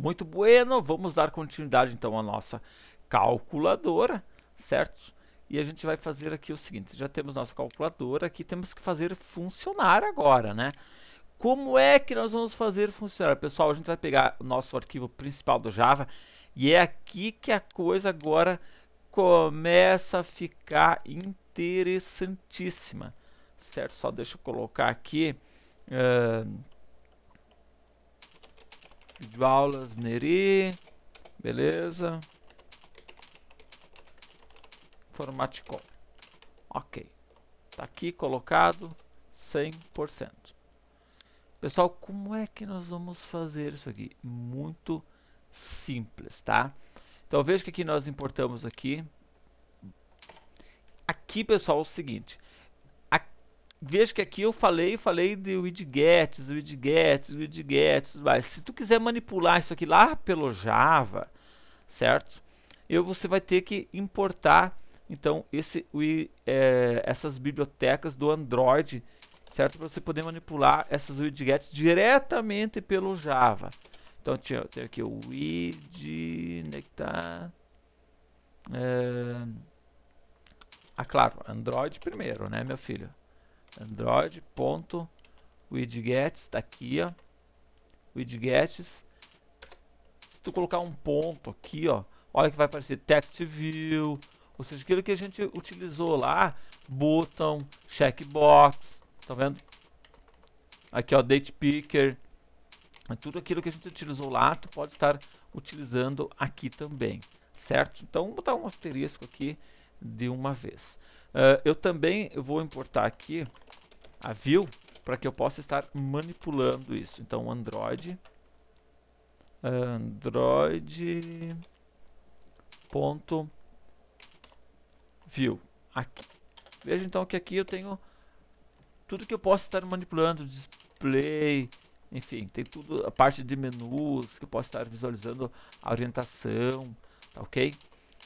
Muito bueno, vamos dar continuidade então à nossa calculadora, certo? E a gente vai fazer aqui o seguinte, já temos nossa calculadora aqui, temos que fazer funcionar agora, né? Como é que nós vamos fazer funcionar? Pessoal, a gente vai pegar o nosso arquivo principal do Java e é aqui que a coisa agora começa a ficar interessantíssima, certo? Só deixa eu colocar aqui... Uh, de aulas Neri, beleza. Informaticom. Ok. Tá aqui colocado 100%. Pessoal, como é que nós vamos fazer isso aqui? Muito simples, tá? Então veja que aqui nós importamos aqui. Aqui, pessoal, é o seguinte veja que aqui eu falei, falei de widgets, widgets, widgets, mas se tu quiser manipular isso aqui lá pelo Java, certo? Eu, você vai ter que importar então esse, o, é, essas bibliotecas do Android, certo? Para você poder manipular essas widgets diretamente pelo Java. Então tinha, tenho aqui o wid, que tá? É, ah, claro, Android primeiro, né, meu filho? Android ponto widgets está aqui, ó. Widgets. Se tu colocar um ponto aqui, ó, olha que vai aparecer text view, ou seja, aquilo que a gente utilizou lá, botão, checkbox, tá vendo? Aqui ó, date picker, é tudo aquilo que a gente utilizou lá, tu pode estar utilizando aqui também, certo? Então, vou botar um asterisco aqui de uma vez. Uh, eu também vou importar aqui a view para que eu possa estar manipulando isso. Então, Android, Android ponto view aqui. Veja então que aqui eu tenho tudo que eu posso estar manipulando, display, enfim, tem tudo a parte de menus que eu posso estar visualizando a orientação, tá ok?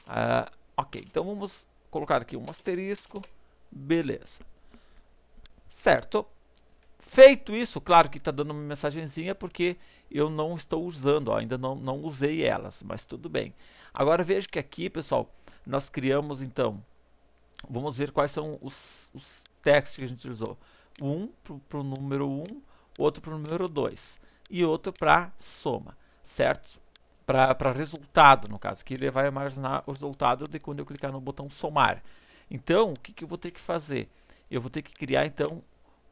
Uh, Ok, então vamos colocar aqui um asterisco. Beleza. Certo. Feito isso, claro que está dando uma mensagenzinha porque eu não estou usando, ó, ainda não, não usei elas, mas tudo bem. Agora vejo que aqui, pessoal, nós criamos então, vamos ver quais são os, os textos que a gente usou. Um para o número 1, um, outro para o número 2 e outro para soma, certo? para resultado, no caso, que ele vai armazenar o resultado de quando eu clicar no botão somar. Então, o que, que eu vou ter que fazer? Eu vou ter que criar, então,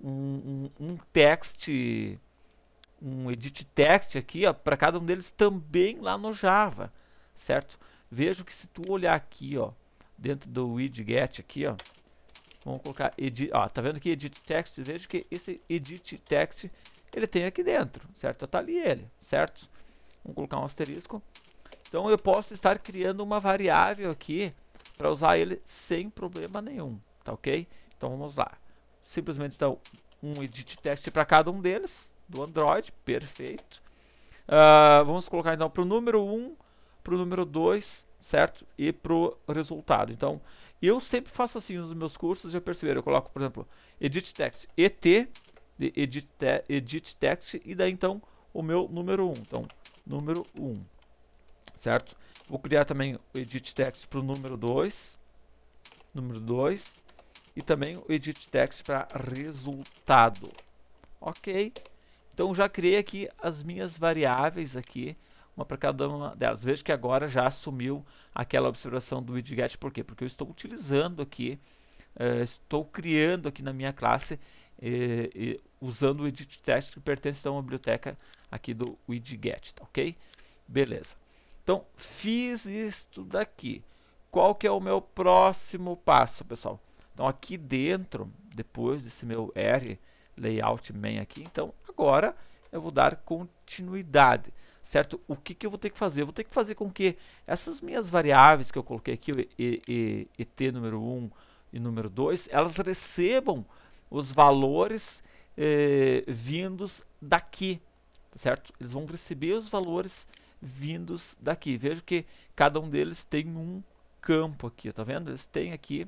um, um, um text, um edit text aqui, para cada um deles também lá no Java, certo? Vejo que se tu olhar aqui, ó, dentro do widget aqui, ó, vamos colocar, edit, ó, tá vendo que edit text? Vejo que esse edit text, ele tem aqui dentro, certo? Tá ali ele, certo? Vamos colocar um asterisco. Então eu posso estar criando uma variável aqui para usar ele sem problema nenhum, tá ok? Então vamos lá. Simplesmente então um edit test para cada um deles do Android, perfeito. Uh, vamos colocar então para o número 1, para o número 2, certo? E para o resultado. Então eu sempre faço assim nos meus cursos, já perceberam? Eu coloco, por exemplo, edit text ET, edit, te edit text e daí então o meu número 1. Então número 1, certo? Vou criar também o edit text para o número 2, número 2, e também o edit text para resultado. Ok, então já criei aqui as minhas variáveis aqui, uma para cada uma delas. Veja que agora já assumiu aquela observação do widget, por quê? Porque eu estou utilizando aqui, uh, estou criando aqui na minha classe uh, usando o edit text que pertence a então uma biblioteca aqui do widget, tá ok? Beleza. Então, fiz isto daqui. Qual que é o meu próximo passo, pessoal? Então, aqui dentro, depois desse meu R layout main aqui, então agora eu vou dar continuidade, certo? O que, que eu vou ter que fazer? Eu vou ter que fazer com que essas minhas variáveis que eu coloquei aqui, e, e, ET número 1 e número 2, elas recebam os valores eh, vindos daqui, certo? Eles vão receber os valores vindos daqui. Veja que cada um deles tem um campo aqui, tá vendo? Eles têm aqui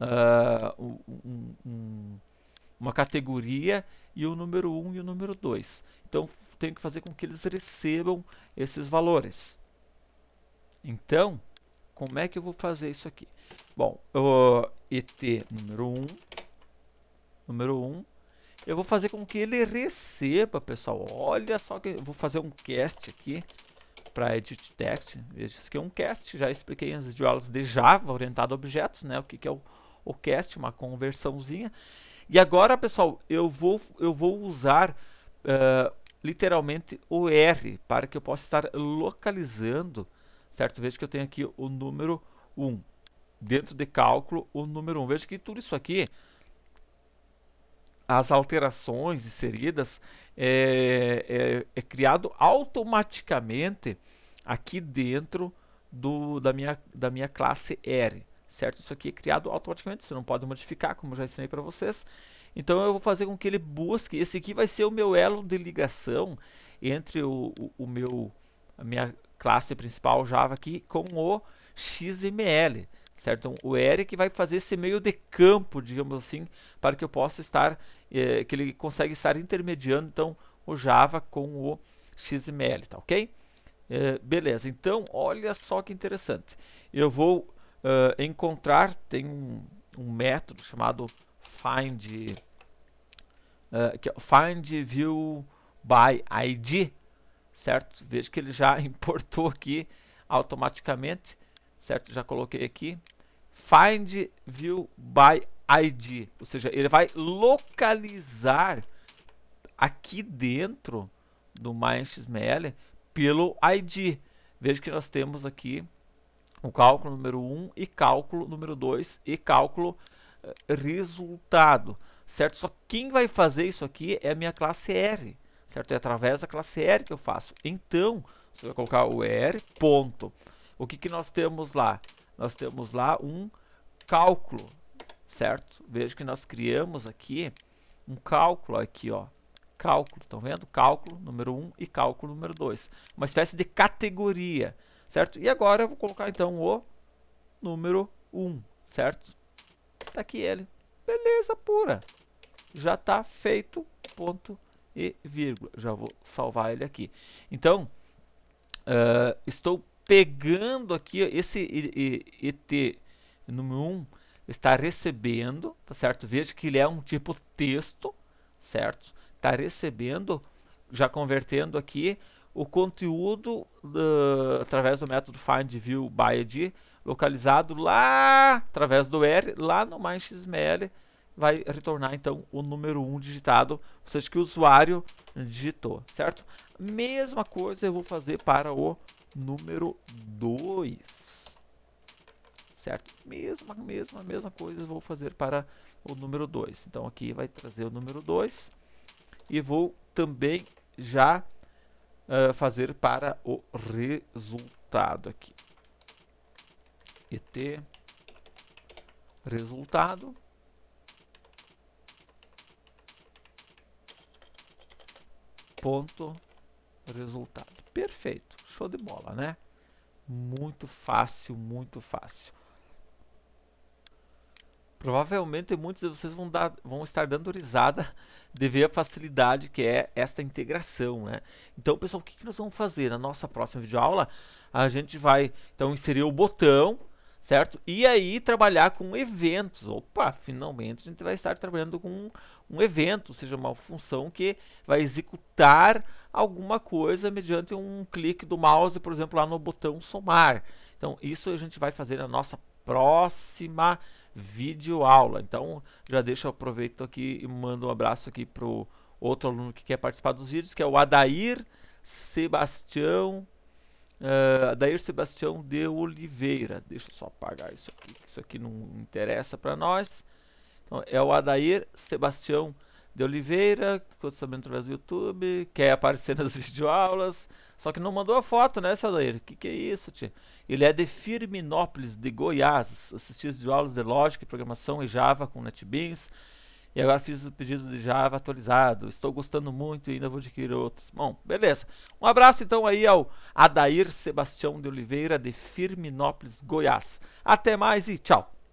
uh, um, um, uma categoria e o número 1 um e o número 2. Então, tenho que fazer com que eles recebam esses valores. Então, como é que eu vou fazer isso aqui? Bom, ET número 1, número 1, eu vou fazer com que ele receba, pessoal. Olha só que eu vou fazer um cast aqui para Edit Text. Veja, isso aqui é um cast. Já expliquei antes de aulas de Java orientado a objetos, né? O que, que é o, o cast, uma conversãozinha. E agora, pessoal, eu vou, eu vou usar uh, literalmente o R para que eu possa estar localizando, certo? Veja que eu tenho aqui o número 1. Dentro de cálculo, o número 1. Veja que tudo isso aqui as alterações inseridas, é, é, é criado automaticamente aqui dentro do, da, minha, da minha classe R, certo? Isso aqui é criado automaticamente, você não pode modificar, como já ensinei para vocês. Então eu vou fazer com que ele busque, esse aqui vai ser o meu elo de ligação entre o, o, o meu, a minha classe principal Java aqui com o XML certo? Então, o Eric vai fazer esse meio de campo, digamos assim, para que eu possa estar, eh, que ele consegue estar intermediando, então, o Java com o XML, tá ok? Eh, beleza, então, olha só que interessante. Eu vou eh, encontrar, tem um, um, método chamado find, é find view by id, certo? Veja que ele já importou aqui automaticamente certo? Já coloquei aqui. Find view by ID, ou seja, ele vai localizar aqui dentro do MyXML pelo ID. Veja que nós temos aqui o cálculo número 1 e cálculo número 2 e cálculo eh, resultado, certo? Só quem vai fazer isso aqui é a minha classe R, certo? É através da classe R que eu faço. Então, você vai colocar o R ponto o que, que nós temos lá? Nós temos lá um cálculo, certo? Veja que nós criamos aqui um cálculo aqui, ó. Cálculo, estão vendo? Cálculo número 1 um e cálculo número 2. Uma espécie de categoria, certo? E agora eu vou colocar então o número 1, um, certo? Tá aqui ele. Beleza pura. Já está feito, ponto e vírgula. Já vou salvar ele aqui. Então, uh, estou pegando aqui, esse ET número 1 está recebendo, tá certo? Veja que ele é um tipo texto, certo? Está recebendo, já convertendo aqui, o conteúdo uh, através do método id localizado lá através do R, lá no mais XML, vai retornar então o número 1 digitado, ou seja, que o usuário digitou, certo? Mesma coisa eu vou fazer para o número 2. Certo? Mesma, mesma, mesma coisa eu vou fazer para o número 2. Então aqui vai trazer o número 2 e vou também já uh, fazer para o resultado aqui. ET resultado ponto resultado. Perfeito. Show de bola, né? Muito fácil, muito fácil. Provavelmente muitos de vocês vão, dar, vão estar dando risada de ver a facilidade que é esta integração, né? Então, pessoal, o que, nós vamos fazer na nossa próxima videoaula? A gente vai, então, inserir o botão, certo? E aí trabalhar com eventos. Opa, finalmente a gente vai estar trabalhando com um, um evento, ou seja, uma função que vai executar alguma coisa mediante um clique do mouse, por exemplo, lá no botão somar. Então, isso a gente vai fazer na nossa próxima vídeo aula Então, já deixa eu aproveito aqui e mando um abraço aqui para o outro aluno que quer participar dos vídeos, que é o Adair Sebastião Uh, Adair Sebastião de Oliveira. Deixa eu só apagar isso aqui, isso aqui não interessa para nós. Então, é o Adair Sebastião de Oliveira, ficou sabendo através do YouTube, quer aparecer nas videoaulas, só que não mandou a foto, né, seu Adair? Que que é isso, tia? Ele é de Firminópolis, de Goiás, assistiu as videoaulas de lógica e programação e Java com NetBeans, e agora fiz o pedido de Java atualizado, estou gostando muito e ainda vou adquirir outros. Bom, beleza. Um abraço então aí ao Adair Sebastião de Oliveira, de Firminópolis, Goiás. Até mais e tchau!